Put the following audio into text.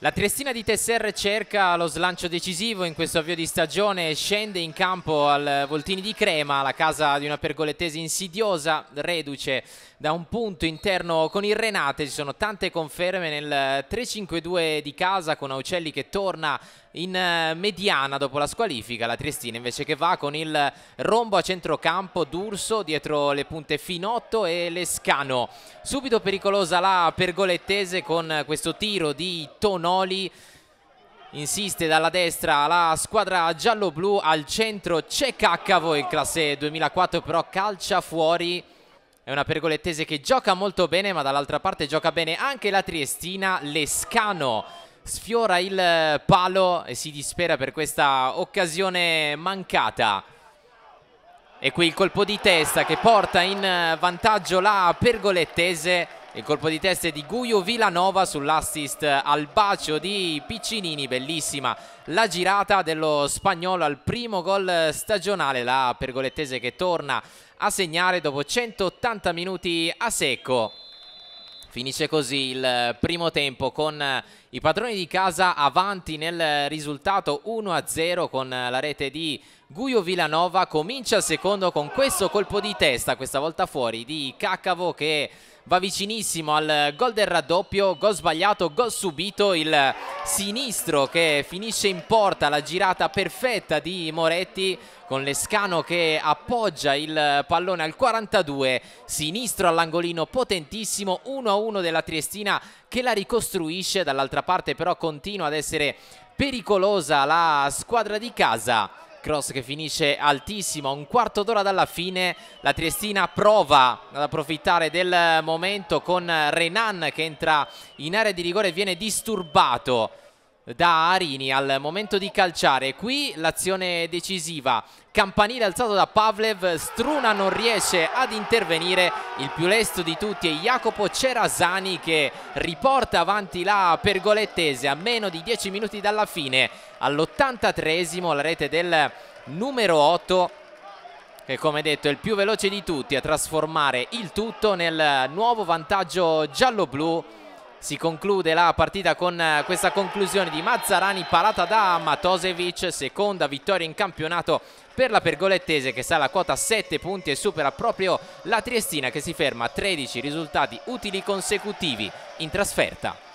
La Triestina di Tesser cerca lo slancio decisivo in questo avvio di stagione, scende in campo al Voltini di Crema, la casa di una pergolettese insidiosa, reduce da un punto interno con il Renate, ci sono tante conferme nel 3-5-2 di casa con Aucelli che torna in eh, mediana dopo la squalifica, la Triestina invece che va con il rombo a centrocampo, D'Urso dietro le punte Finotto e Lescano. Subito pericolosa la pergolettese con questo tiro di Tonò Romagnoli insiste dalla destra la squadra giallo-blu al centro c'è Caccavo in classe 2004 però calcia fuori è una pergolettese che gioca molto bene ma dall'altra parte gioca bene anche la Triestina Lescano sfiora il eh, palo e si dispera per questa occasione mancata e qui il colpo di testa che porta in eh, vantaggio la pergolettese il colpo di testa di Guio Villanova sull'assist al bacio di Piccinini, bellissima la girata dello spagnolo al primo gol stagionale, la pergolettese che torna a segnare dopo 180 minuti a secco. Finisce così il primo tempo con i padroni di casa avanti nel risultato 1-0 con la rete di Guio Villanova. Comincia il secondo con questo colpo di testa, questa volta fuori di Caccavo che va vicinissimo al gol del raddoppio, gol sbagliato, gol subito, il sinistro che finisce in porta, la girata perfetta di Moretti con Lescano che appoggia il pallone al 42, sinistro all'angolino potentissimo, 1-1 della Triestina che la ricostruisce, dall'altra parte però continua ad essere pericolosa la squadra di casa cross che finisce altissimo, un quarto d'ora dalla fine la Triestina prova ad approfittare del momento con Renan che entra in area di rigore e viene disturbato da Arini al momento di calciare qui l'azione decisiva campanile alzato da Pavlev Struna non riesce ad intervenire il più lesto di tutti è Jacopo Cerasani che riporta avanti la pergolettese a meno di 10 minuti dalla fine all'83esimo la rete del numero 8 che come detto è il più veloce di tutti a trasformare il tutto nel nuovo vantaggio giallo-blu si conclude la partita con eh, questa conclusione di Mazzarani parata da Matosevic, seconda vittoria in campionato per la pergolettese che sta alla quota 7 punti e supera proprio la Triestina che si ferma a 13 risultati utili consecutivi in trasferta.